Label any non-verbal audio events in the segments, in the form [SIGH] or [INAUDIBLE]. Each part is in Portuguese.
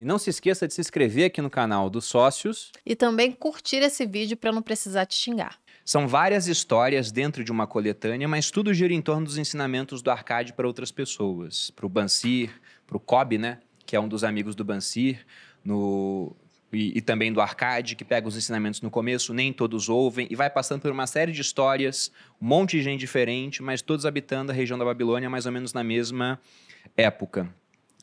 E não se esqueça de se inscrever aqui no canal dos sócios. E também curtir esse vídeo para não precisar te xingar. São várias histórias dentro de uma coletânea, mas tudo gira em torno dos ensinamentos do Arcade para outras pessoas. Para o Bansir, para o Cobb, né? Que é um dos amigos do Bansir, no... E, e, também do Arcade, que pega os ensinamentos no começo, nem todos ouvem, e vai passando por uma série de histórias, um monte de gente diferente, mas todos habitando a região da Babilônia mais ou menos na mesma época.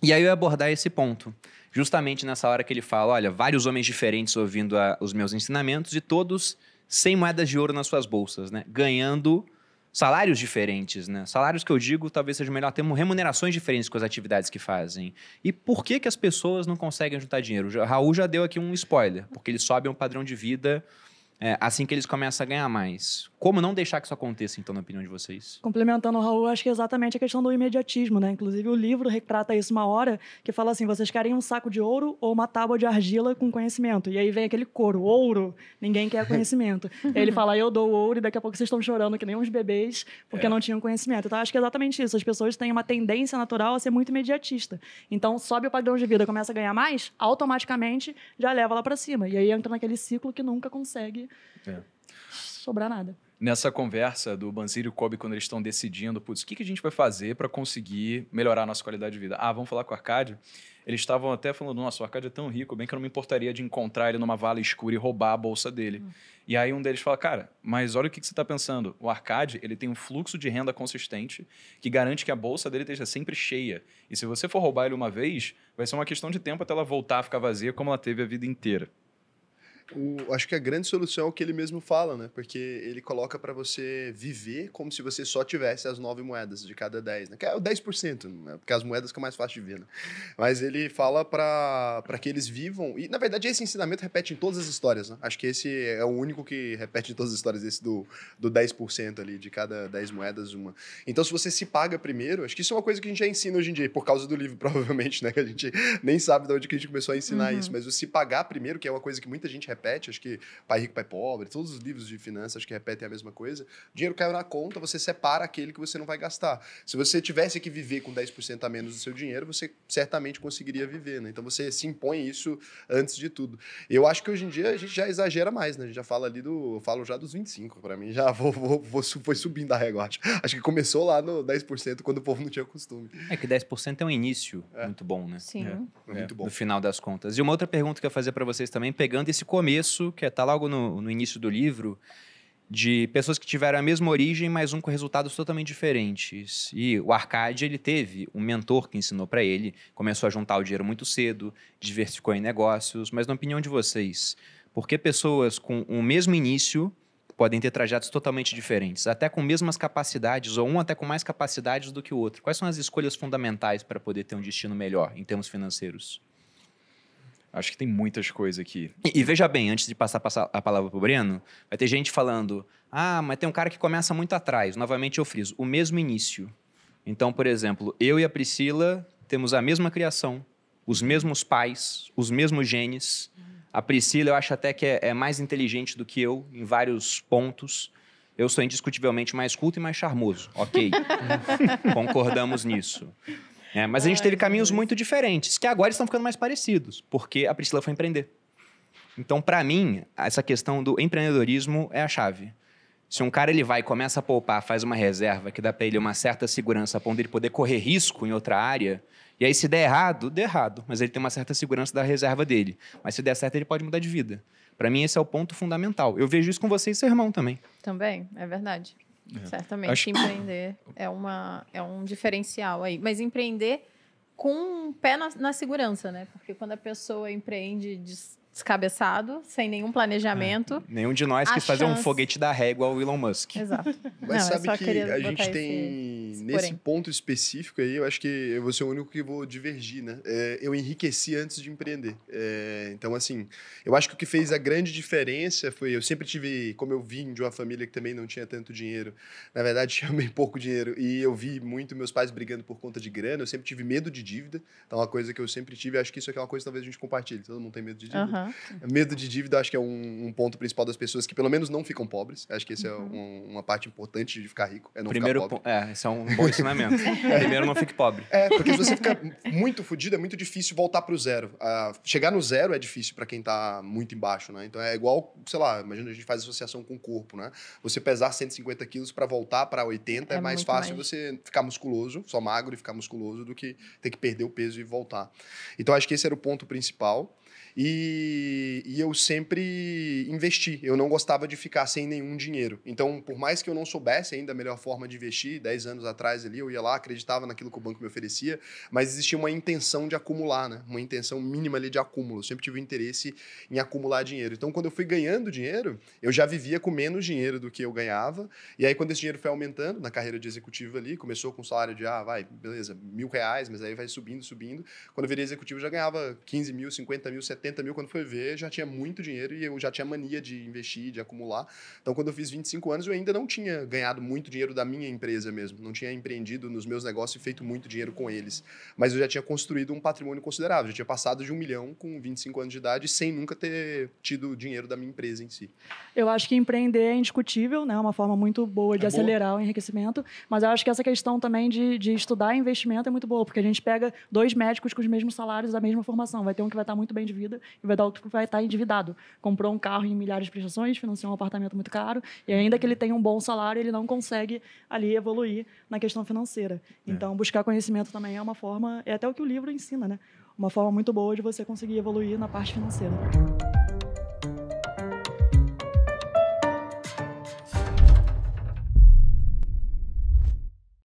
E aí eu ia abordar esse ponto. Justamente nessa hora que ele fala: olha, vários homens diferentes ouvindo a, os meus ensinamentos e todos sem moedas de ouro nas suas bolsas, né? Ganhando salários diferentes, né? Salários que eu digo, talvez seja melhor termo, remunerações diferentes com as atividades que fazem. E por que que as pessoas não conseguem juntar dinheiro? O Raul já deu aqui um spoiler, porque eles sobem um padrão de vida é, assim que eles começam a ganhar mais. Como não deixar que isso aconteça, então, na opinião de vocês? Complementando o Raul, acho que é exatamente a questão do imediatismo, né? Inclusive, o livro retrata isso uma hora, que fala assim: vocês querem um saco de ouro ou uma tábua de argila com conhecimento? E aí vem aquele coro, ouro, ninguém quer conhecimento. [LAUGHS] Ele fala, eu dou ouro, e daqui a pouco vocês estão chorando que nem uns bebês, porque é. não tinham conhecimento. Então, acho que é exatamente isso. As pessoas têm uma tendência natural a ser muito imediatista. Então, sobe o padrão de vida, começa a ganhar mais, automaticamente já leva lá para cima. E aí entra naquele ciclo que nunca consegue é. sobrar nada. Nessa conversa do Banzir e o Kobe, quando eles estão decidindo, putz, o que, que a gente vai fazer para conseguir melhorar a nossa qualidade de vida? Ah, vamos falar com o Arcádio? Eles estavam até falando, nossa, o Arcádio é tão rico, bem que eu não me importaria de encontrar ele numa vala escura e roubar a bolsa dele. Uhum. E aí um deles fala, cara, mas olha o que, que você está pensando. O Arcade, ele tem um fluxo de renda consistente que garante que a bolsa dele esteja sempre cheia. E se você for roubar ele uma vez, vai ser uma questão de tempo até ela voltar a ficar vazia como ela teve a vida inteira o, acho que a grande solução é o que ele mesmo fala, né? Porque ele coloca para você viver como se você só tivesse as nove moedas de cada dez, né? Que é o 10%, né? porque as moedas que é mais fácil de ver, né? Mas ele fala para que eles vivam. E, na verdade, esse ensinamento repete em todas as histórias, né? Acho que esse é o único que repete em todas as histórias, esse do, do 10% ali, de cada 10 moedas, uma. Então, se você se paga primeiro, acho que isso é uma coisa que a gente já ensina hoje em dia, por causa do livro, [LAUGHS] provavelmente, né? Que a gente nem sabe de onde que a gente começou a ensinar uhum. isso, mas o se pagar primeiro, que é uma coisa que muita gente repete, acho que Pai Rico, Pai Pobre, todos os livros de finanças acho que repetem a mesma coisa. O dinheiro caiu na conta, você separa aquele que você não vai gastar. Se você tivesse que viver com 10% a menos do seu dinheiro, você certamente conseguiria viver, né? Então você se impõe isso antes de tudo. Eu acho que hoje em dia a gente já exagera mais, né? A gente já fala ali do. Eu falo já dos 25, para mim já vou, vou, vou, foi subindo a régua, acho. Acho que começou lá no 10%, quando o povo não tinha costume. É que 10% é um início é. muito bom, né? Sim. É. É. Muito bom. No final das contas. E uma outra pergunta que eu ia fazer para vocês também, pegando esse começo começo, que está é, logo no, no início do livro, de pessoas que tiveram a mesma origem, mas um com resultados totalmente diferentes. E o Arcade, ele teve um mentor que ensinou para ele, começou a juntar o dinheiro muito cedo, diversificou em negócios, mas na opinião de vocês, por que pessoas com o mesmo início podem ter trajetos totalmente diferentes, até com mesmas capacidades, ou um até com mais capacidades do que o outro? Quais são as escolhas fundamentais para poder ter um destino melhor em termos financeiros? Acho que tem muitas coisas aqui. E, e veja bem, antes de passar, a palavra para o Breno, vai ter gente falando: ah, mas tem um cara que começa muito atrás. Novamente eu friso, o mesmo início. Então, por exemplo, eu e a Priscila temos a mesma criação, os mesmos pais, os mesmos genes. A Priscila, eu acho até que é, é, mais inteligente do que eu em vários pontos. Eu sou indiscutivelmente mais culto e mais charmoso, ok? [LAUGHS] Concordamos nisso. É, mas a gente teve caminhos muito diferentes, que agora estão ficando mais parecidos, porque a Priscila foi empreender. Então, para mim, essa questão do empreendedorismo é a chave. Se um cara ele vai e começa a poupar, faz uma reserva que dá para ele uma certa segurança para ele poder correr risco em outra área, e aí se der errado, der errado, mas ele tem uma certa segurança da reserva dele. Mas se der certo, ele pode mudar de vida. Para mim, esse é o ponto fundamental. Eu vejo isso com você e seu irmão também. Também, é verdade. É. Certamente, Acho... empreender é, uma, é um diferencial aí. Mas empreender com um pé na, na segurança, né? Porque quando a pessoa empreende descabeçado, sem nenhum planejamento... É. Nenhum de nós quis chance... fazer um foguete da régua ao Elon Musk. Exato. Mas Não, é sabe que a gente tem... Esse nesse porém. ponto específico aí, eu acho que eu vou ser o único que vou divergir, né? É, eu enriqueci antes de empreender. É, então, assim, eu acho que o que fez a grande diferença foi eu sempre tive, como eu vim de uma família que também não tinha tanto dinheiro, na verdade [LAUGHS] tinha bem pouco dinheiro, e eu vi muito meus pais brigando por conta de grana, eu sempre tive medo de dívida, então uma coisa que eu sempre tive, acho que isso é uma coisa que talvez a gente compartilhe, todo mundo tem medo de dívida. Uhum. Medo de dívida acho que é um, um, ponto principal das pessoas que pelo menos não ficam pobres, acho que essa é uhum. é um, uma parte importante de ficar rico, é não Primeiro ficar pobre. Ponto, é, é, um um bom ensinamento. [LAUGHS] é. Primeiro não fique pobre. É, porque se você fica muito fudido, é muito difícil voltar pro zero. Uh, chegar no zero é difícil para quem tá muito embaixo, né? Então é igual, sei lá, imagina a gente faz associação com o corpo, né? Você pesar 150 quilos para voltar para 80 é, é mais fácil mais. você ficar musculoso, só magro e ficar musculoso, do que ter que perder o peso e voltar. Então acho que esse era o ponto principal. E, e, eu sempre investi. Eu não gostava de ficar sem nenhum dinheiro. Então, por mais que eu não soubesse ainda a melhor forma de investir, 10 anos atrás ali, eu ia lá, acreditava naquilo que o banco me oferecia, mas existia uma intenção de acumular, né? Uma intenção mínima ali de acúmulo. Eu sempre tive interesse em acumular dinheiro. Então, quando eu fui ganhando dinheiro, eu já vivia com menos dinheiro do que eu ganhava. E aí, quando esse dinheiro foi aumentando na carreira de executivo ali, começou com um salário de, ah, vai, beleza, mil reais, mas aí vai subindo, subindo. Quando eu virei executivo, eu já ganhava 15 mil, 50 mil, 70 mil, quando foi ver, já tinha muito dinheiro e eu já tinha mania de investir, de acumular. Então, quando eu fiz 25 anos, eu ainda não tinha ganhado muito dinheiro da minha empresa mesmo. Não tinha empreendido nos meus negócios e feito muito dinheiro com eles. Mas eu já tinha construído um patrimônio considerável. Já tinha passado de um milhão com 25 anos de idade, sem nunca ter tido dinheiro da minha empresa em si. Eu acho que empreender é indiscutível, né? É uma forma muito boa de é acelerar boa. o enriquecimento. Mas eu acho que essa questão também de, de estudar investimento é muito boa, porque a gente pega dois médicos com os mesmos salários, da mesma formação. Vai ter um que vai estar muito bem vida e vai dar outro que vai estar endividado. Comprou um carro em milhares de prestações, financiou um apartamento muito caro e ainda que ele tenha um bom salário, ele não consegue ali evoluir na questão financeira. É. Então, é. buscar conhecimento também é uma forma, é até o que o livro ensina, né? Uma forma muito boa de você conseguir evoluir na parte financeira.